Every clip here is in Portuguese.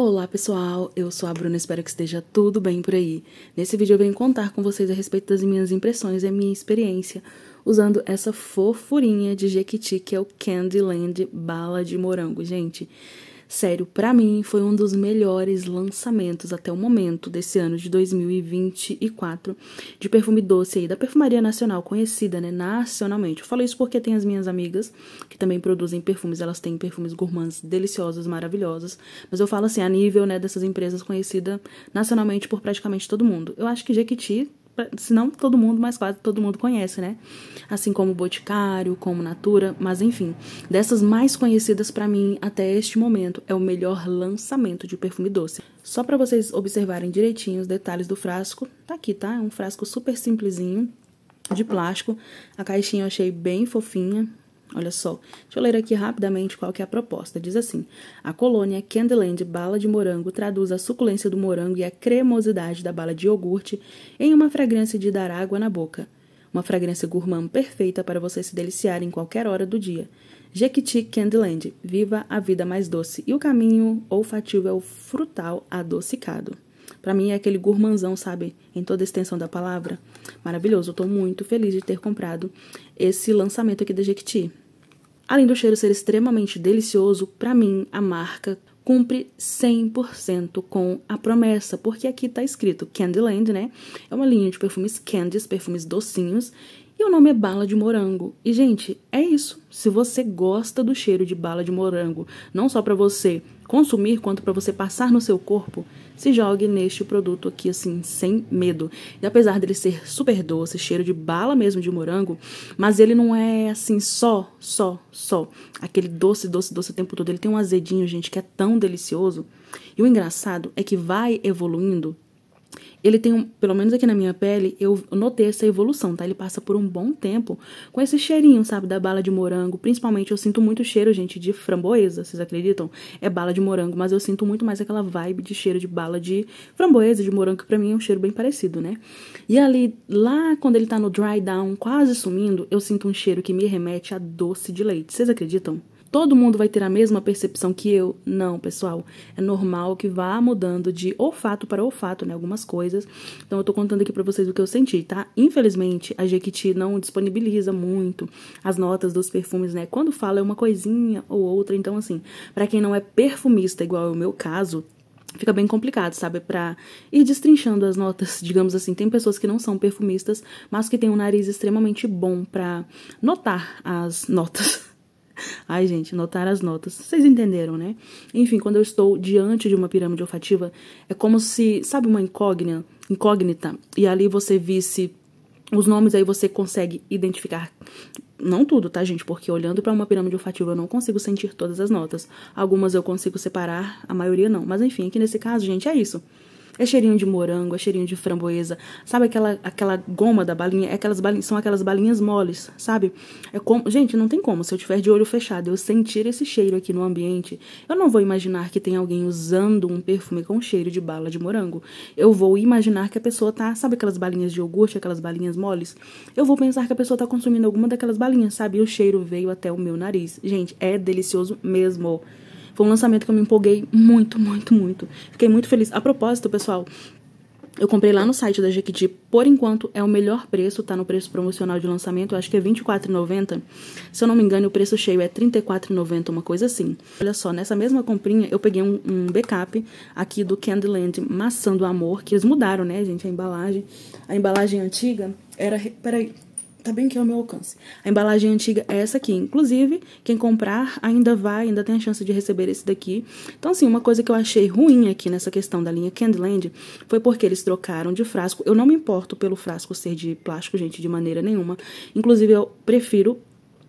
Olá pessoal, eu sou a Bruna, espero que esteja tudo bem por aí. Nesse vídeo eu venho contar com vocês a respeito das minhas impressões e a minha experiência usando essa fofurinha de Jequiti, que é o Candyland Bala de Morango. Gente, Sério, para mim foi um dos melhores lançamentos até o momento desse ano de 2024 de perfume doce aí da Perfumaria Nacional, conhecida, né, nacionalmente. Eu falo isso porque tem as minhas amigas que também produzem perfumes, elas têm perfumes gourmands deliciosos, maravilhosos, mas eu falo assim, a nível, né, dessas empresas conhecida nacionalmente por praticamente todo mundo. Eu acho que Jequiti se não todo mundo, mas quase todo mundo conhece, né? Assim como Boticário, como Natura, mas enfim, dessas mais conhecidas para mim até este momento é o melhor lançamento de perfume doce. Só para vocês observarem direitinho os detalhes do frasco, tá aqui, tá? É um frasco super simplesinho de plástico. A caixinha eu achei bem fofinha, Olha só, deixa eu ler aqui rapidamente qual que é a proposta. Diz assim: a colônia Candyland Bala de Morango traduz a suculência do morango e a cremosidade da bala de iogurte em uma fragrância de dar água na boca. Uma fragrância gourmand perfeita para você se deliciar em qualquer hora do dia. Jequiti Candyland, viva a vida mais doce e o caminho olfativo é o frutal adocicado. Para mim é aquele gourmanzão, sabe? Em toda a extensão da palavra. Maravilhoso. Eu tô muito feliz de ter comprado esse lançamento aqui da Jequiti. Além do cheiro ser extremamente delicioso, para mim a marca cumpre 100% com a promessa, porque aqui tá escrito Candyland, né? É uma linha de perfumes candies, perfumes docinhos, e o nome é bala de morango. E gente, é isso. Se você gosta do cheiro de bala de morango, não só para você consumir quanto para você passar no seu corpo, se jogue neste produto aqui, assim, sem medo. E apesar dele ser super doce, cheiro de bala mesmo de morango, mas ele não é, assim, só, só, só. Aquele doce, doce, doce o tempo todo. Ele tem um azedinho, gente, que é tão delicioso. E o engraçado é que vai evoluindo ele tem, um, pelo menos aqui na minha pele, eu notei essa evolução, tá? Ele passa por um bom tempo com esse cheirinho, sabe, da bala de morango. Principalmente eu sinto muito cheiro, gente, de framboesa, vocês acreditam? É bala de morango, mas eu sinto muito mais aquela vibe de cheiro de bala de framboesa, de morango, que pra mim é um cheiro bem parecido, né? E ali, lá quando ele tá no dry down, quase sumindo, eu sinto um cheiro que me remete a doce de leite, vocês acreditam? Todo mundo vai ter a mesma percepção que eu? Não, pessoal. É normal que vá mudando de olfato para olfato, né? Algumas coisas. Então, eu tô contando aqui para vocês o que eu senti, tá? Infelizmente, a Jequiti não disponibiliza muito as notas dos perfumes, né? Quando fala é uma coisinha ou outra. Então, assim, para quem não é perfumista, igual é o meu caso, fica bem complicado, sabe? Pra ir destrinchando as notas, digamos assim. Tem pessoas que não são perfumistas, mas que têm um nariz extremamente bom para notar as notas. Ai, gente, notar as notas. Vocês entenderam, né? Enfim, quando eu estou diante de uma pirâmide olfativa, é como se, sabe, uma incógnita, incógnita e ali você visse os nomes, aí você consegue identificar. Não tudo, tá, gente? Porque olhando para uma pirâmide olfativa eu não consigo sentir todas as notas. Algumas eu consigo separar, a maioria não. Mas enfim, aqui nesse caso, gente, é isso. É cheirinho de morango, é cheirinho de framboesa. Sabe aquela, aquela goma da balinha? É aquelas são aquelas balinhas moles, sabe? É como, gente, não tem como. Se eu tiver de olho fechado, eu sentir esse cheiro aqui no ambiente, eu não vou imaginar que tem alguém usando um perfume com cheiro de bala de morango. Eu vou imaginar que a pessoa tá, sabe aquelas balinhas de iogurte, aquelas balinhas moles? Eu vou pensar que a pessoa tá consumindo alguma daquelas balinhas, sabe? E o cheiro veio até o meu nariz. Gente, é delicioso mesmo. Foi um lançamento que eu me empolguei muito, muito, muito. Fiquei muito feliz. A propósito, pessoal, eu comprei lá no site da Jequiti. Por enquanto, é o melhor preço, tá no preço promocional de lançamento. Eu acho que é R$24,90. Se eu não me engano, o preço cheio é R$34,90, uma coisa assim. Olha só, nessa mesma comprinha, eu peguei um, um, backup aqui do Candyland Maçã do Amor, que eles mudaram, né, gente, a embalagem. A embalagem antiga era... Peraí tá bem que é o meu alcance. A embalagem antiga é essa aqui. Inclusive, quem comprar ainda vai, ainda tem a chance de receber esse daqui. Então, assim, uma coisa que eu achei ruim aqui nessa questão da linha Candyland foi porque eles trocaram de frasco. Eu não me importo pelo frasco ser de plástico, gente, de maneira nenhuma. Inclusive, eu prefiro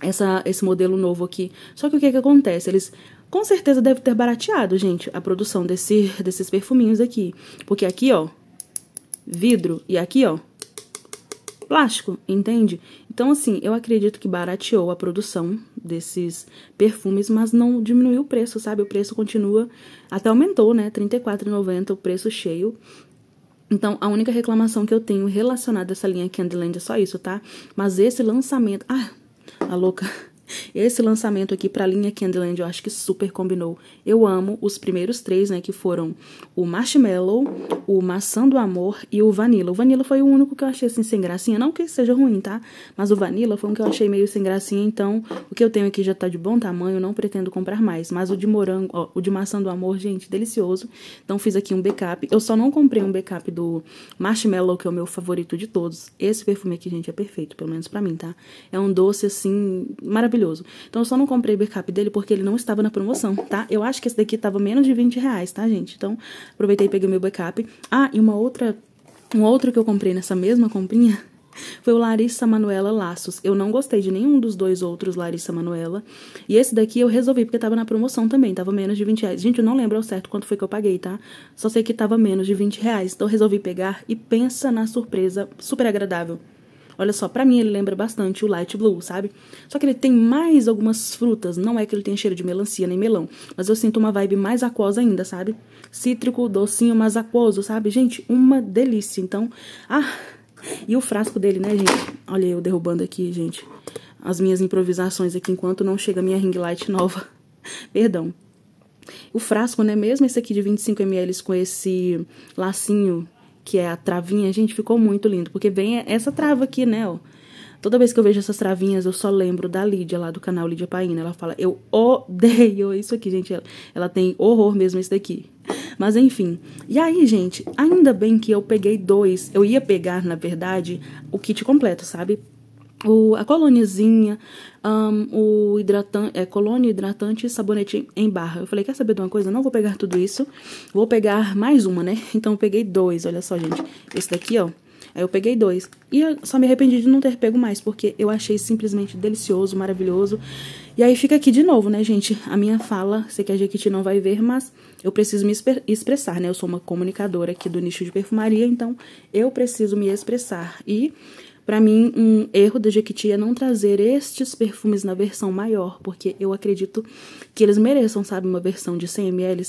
essa, esse modelo novo aqui. Só que o que, é que acontece? Eles com certeza devem ter barateado, gente, a produção desse, desses perfuminhos aqui. Porque aqui, ó, vidro e aqui, ó, plástico, entende? Então, assim, eu acredito que barateou a produção desses perfumes, mas não diminuiu o preço, sabe? O preço continua, até aumentou, né? R$34,90 o preço cheio. Então, a única reclamação que eu tenho relacionada a essa linha Candyland é só isso, tá? Mas esse lançamento... Ah, a louca... Esse lançamento aqui para a linha Candyland eu acho que super combinou. Eu amo os primeiros três, né, que foram o Marshmallow, o Maçã do Amor e o Vanilla. O Vanilla foi o único que eu achei assim sem gracinha, não que seja ruim, tá? Mas o Vanilla foi um que eu achei meio sem gracinha, então o que eu tenho aqui já tá de bom tamanho, não pretendo comprar mais. Mas o de morango, ó, o de Maçã do Amor, gente, delicioso. Então fiz aqui um backup. Eu só não comprei um backup do Marshmallow, que é o meu favorito de todos. Esse perfume aqui, gente, é perfeito, pelo menos para mim, tá? É um doce assim maravilhoso maravilhoso. Então eu só não comprei o backup dele porque ele não estava na promoção, tá? Eu acho que esse daqui estava menos de 20 reais, tá, gente? Então aproveitei e peguei meu backup. Ah, e uma outra, um outro que eu comprei nessa mesma comprinha foi o Larissa Manuela Laços. Eu não gostei de nenhum dos dois outros Larissa Manuela. E esse daqui eu resolvi porque tava na promoção também, tava menos de 20 reais. Gente, eu não lembro ao certo quanto foi que eu paguei, tá? Só sei que tava menos de 20 reais. Então resolvi pegar e pensa na surpresa super agradável. Olha só, para mim ele lembra bastante o light blue, sabe? Só que ele tem mais algumas frutas, não é que ele tem cheiro de melancia nem melão, mas eu sinto uma vibe mais aquosa ainda, sabe? Cítrico, docinho, mas aquoso, sabe? Gente, uma delícia. Então, ah, e o frasco dele, né, gente? Olha eu derrubando aqui, gente, as minhas improvisações aqui enquanto não chega a minha ring light nova. Perdão. O frasco, né, mesmo esse aqui de 25ml com esse lacinho que é a travinha, gente, ficou muito lindo, porque vem essa trava aqui, né, ó. Toda vez que eu vejo essas travinhas, eu só lembro da Lídia, lá do canal Lídia Paina. Ela fala, eu odeio isso aqui, gente. Ela, ela tem horror mesmo isso daqui. Mas enfim. E aí, gente, ainda bem que eu peguei dois. Eu ia pegar, na verdade, o kit completo, sabe? o, a colôniazinha, um, o hidratante, é, colônia, hidratante e sabonete em barra. Eu falei, quer saber de uma coisa? Não vou pegar tudo isso, vou pegar mais uma, né? Então eu peguei dois, olha só, gente. Esse daqui, ó, Aí eu peguei dois. E só me arrependi de não ter pego mais, porque eu achei simplesmente delicioso, maravilhoso. E aí fica aqui de novo, né, gente? A minha fala, sei que a Jequiti não vai ver, mas eu preciso me expressar, né? Eu sou uma comunicadora aqui do nicho de perfumaria, então eu preciso me expressar. E para mim, um erro da Jequiti é não trazer estes perfumes na versão maior, porque eu acredito que eles mereçam, sabe, uma versão de 100 ml.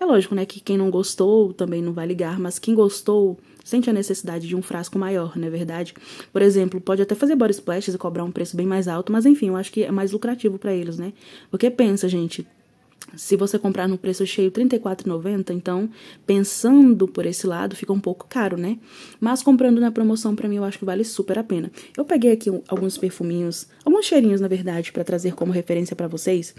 É lógico, né, que quem não gostou também não vai ligar, mas quem gostou sente a necessidade de um frasco maior, não é verdade? Por exemplo, pode até fazer body splashes e cobrar um preço bem mais alto, mas enfim, eu acho que é mais lucrativo para eles, né? Porque pensa, gente, se você comprar no preço cheio R$ 34,90, então, pensando por esse lado, fica um pouco caro, né? Mas comprando na promoção, para mim, eu acho que vale super a pena. Eu peguei aqui alguns perfuminhos, alguns cheirinhos, na verdade, para trazer como referência para vocês.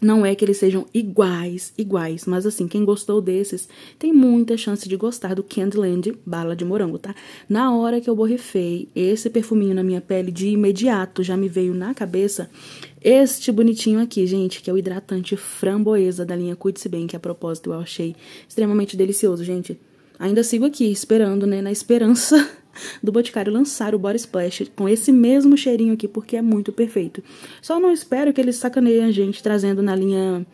Não é que eles sejam iguais, iguais, mas assim, quem gostou desses tem muita chance de gostar do Candyland Bala de Morango, tá? Na hora que eu borrifei esse perfuminho na minha pele, de imediato já me veio na cabeça este bonitinho aqui, gente, que é o hidratante framboesa da linha Cuide-se Bem, que a propósito eu achei extremamente delicioso, gente. Ainda sigo aqui, esperando, né, na esperança do Boticário lançar o Body Splash com esse mesmo cheirinho aqui, porque é muito perfeito. Só não espero que eles sacaneiem a gente trazendo na linha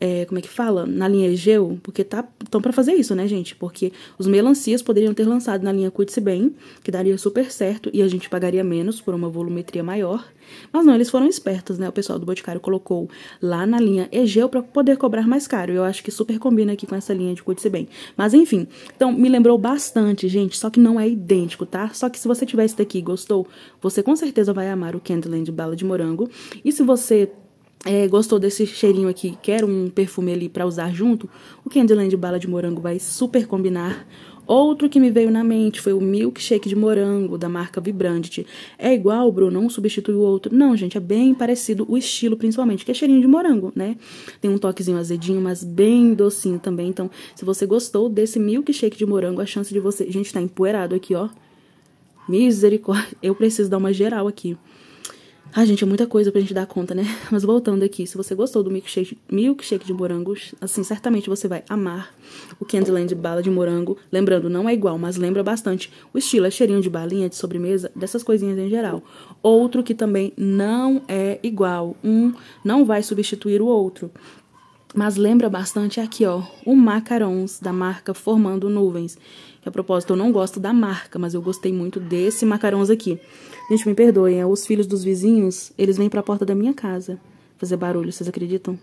é, como é que fala? Na linha Egeu, porque tá tão para fazer isso, né, gente? Porque os melancias poderiam ter lançado na linha Cuide-se Bem, que daria super certo e a gente pagaria menos por uma volumetria maior. Mas não, eles foram espertos, né? O pessoal do Boticário colocou lá na linha Egeu para poder cobrar mais caro. Eu acho que super combina aqui com essa linha de Cuide-se Bem. Mas enfim, então me lembrou bastante, gente, só que não é idêntico, tá? Só que se você tiver esse daqui e gostou, você com certeza vai amar o Candyland Bala de Morango. E se você é, gostou desse cheirinho aqui, quer um perfume ali para usar junto, o Candyland Bala de Morango vai super combinar. Outro que me veio na mente foi o milkshake de morango da marca Vibrant É igual, Bruno, um substitui o outro. Não, gente, é bem parecido o estilo, principalmente, que é cheirinho de morango, né? Tem um toquezinho azedinho, mas bem docinho também. Então, se você gostou desse milkshake de morango, a chance de você. Gente, tá empoeirado aqui, ó. Misericórdia. Eu preciso dar uma geral aqui. Ah, gente, é muita coisa pra gente dar conta, né? Mas voltando aqui, se você gostou do milkshake, milkshake de morangos, assim, certamente você vai amar o Candyland bala de morango. Lembrando, não é igual, mas lembra bastante. O estilo é cheirinho de balinha, de sobremesa, dessas coisinhas em geral. Outro que também não é igual. Um não vai substituir o outro. Mas lembra bastante aqui, ó, o Macarons, da marca Formando Nuvens. Que a propósito, eu não gosto da marca, mas eu gostei muito desse macarons aqui. Gente, me perdoem, é os filhos dos vizinhos, eles vêm para a porta da minha casa fazer barulho, vocês acreditam?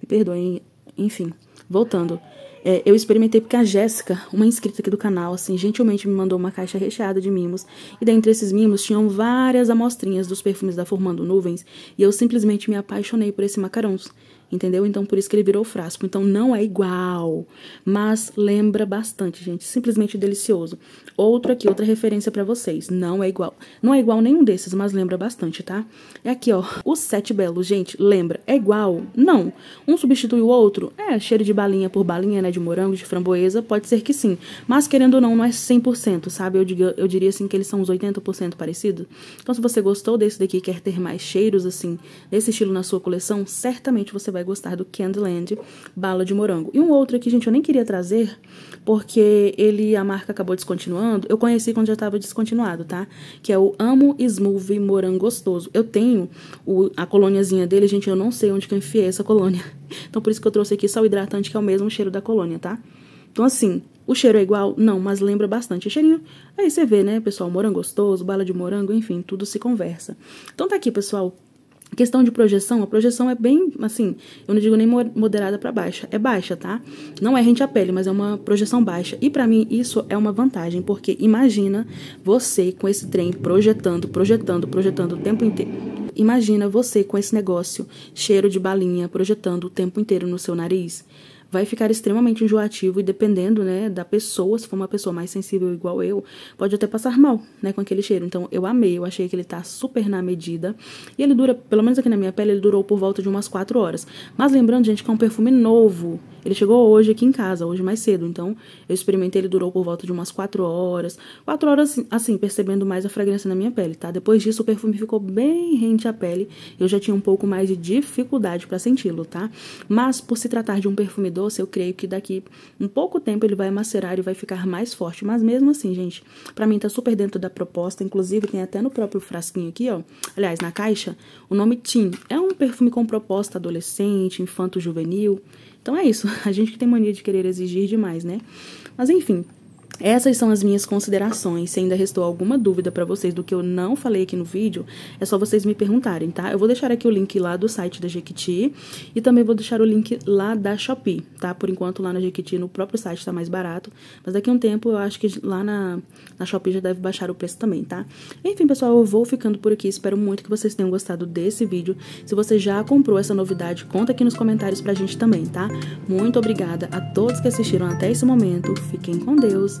Me perdoem, enfim. Voltando, é, eu experimentei porque a Jéssica, uma inscrita aqui do canal, assim, gentilmente me mandou uma caixa recheada de mimos. E dentre esses mimos tinham várias amostrinhas dos perfumes da Formando Nuvens. E eu simplesmente me apaixonei por esse macarons entendeu? Então por isso que ele virou frasco. Então não é igual, mas lembra bastante, gente. Simplesmente delicioso. Outro aqui, outra referência para vocês. Não é igual. Não é igual nenhum desses, mas lembra bastante, tá? É aqui, ó. Os sete belos, gente, lembra? É igual? Não. Um substitui o outro? É, cheiro de balinha por balinha, né? De morango, de framboesa, pode ser que sim. Mas querendo ou não, não é 100%, sabe? Eu, diga, eu diria assim que eles são uns 80% parecidos. Então se você gostou desse daqui e quer ter mais cheiros, assim, desse estilo na sua coleção, certamente você vai vai gostar do Candyland Bala de Morango. E um outro aqui, gente, eu nem queria trazer, porque ele, a marca acabou descontinuando. Eu conheci quando já estava descontinuado, tá? Que é o Amo Smoothie Morango Gostoso. Eu tenho o, a colôniazinha dele, gente, eu não sei onde que eu enfiei essa colônia. Então, por isso que eu trouxe aqui só o hidratante, que é o mesmo cheiro da colônia, tá? Então, assim, o cheiro é igual? Não, mas lembra bastante o cheirinho. Aí você vê, né, pessoal, morango gostoso, bala de morango, enfim, tudo se conversa. Então tá aqui, pessoal, Questão de projeção, a projeção é bem, assim, eu não digo nem moderada para baixa, é baixa, tá? Não é rente à pele, mas é uma projeção baixa. E para mim isso é uma vantagem, porque imagina você com esse trem projetando, projetando, projetando o tempo inteiro. Imagina você com esse negócio, cheiro de balinha, projetando o tempo inteiro no seu nariz vai ficar extremamente enjoativo e dependendo, né, da pessoa, se for uma pessoa mais sensível igual eu, pode até passar mal, né, com aquele cheiro. Então, eu amei, eu achei que ele tá super na medida. E ele dura, pelo menos aqui na minha pele, ele durou por volta de umas 4 horas. Mas lembrando, gente, que é um perfume novo. Ele chegou hoje aqui em casa, hoje mais cedo. Então, eu experimentei, ele durou por volta de umas 4 horas. 4 horas, assim, percebendo mais a fragrância na minha pele, tá? Depois disso, o perfume ficou bem rente à pele. Eu já tinha um pouco mais de dificuldade para senti-lo, tá? Mas, por se tratar de um perfume doce, doce, eu creio que daqui um pouco tempo ele vai macerar e vai ficar mais forte. Mas mesmo assim, gente, pra mim tá super dentro da proposta. Inclusive, tem até no próprio frasquinho aqui, ó. Aliás, na caixa, o nome Tim. É um perfume com proposta adolescente, infanto-juvenil. Então é isso. A gente que tem mania de querer exigir demais, né? Mas enfim, essas são as minhas considerações. Se ainda restou alguma dúvida para vocês do que eu não falei aqui no vídeo, é só vocês me perguntarem, tá? Eu vou deixar aqui o link lá do site da Jequiti e também vou deixar o link lá da Shopee, tá? Por enquanto lá na Jequiti, no próprio site tá mais barato, mas daqui a um tempo eu acho que lá na, na Shopee já deve baixar o preço também, tá? Enfim, pessoal, eu vou ficando por aqui. Espero muito que vocês tenham gostado desse vídeo. Se você já comprou essa novidade, conta aqui nos comentários pra gente também, tá? Muito obrigada a todos que assistiram até esse momento. Fiquem com Deus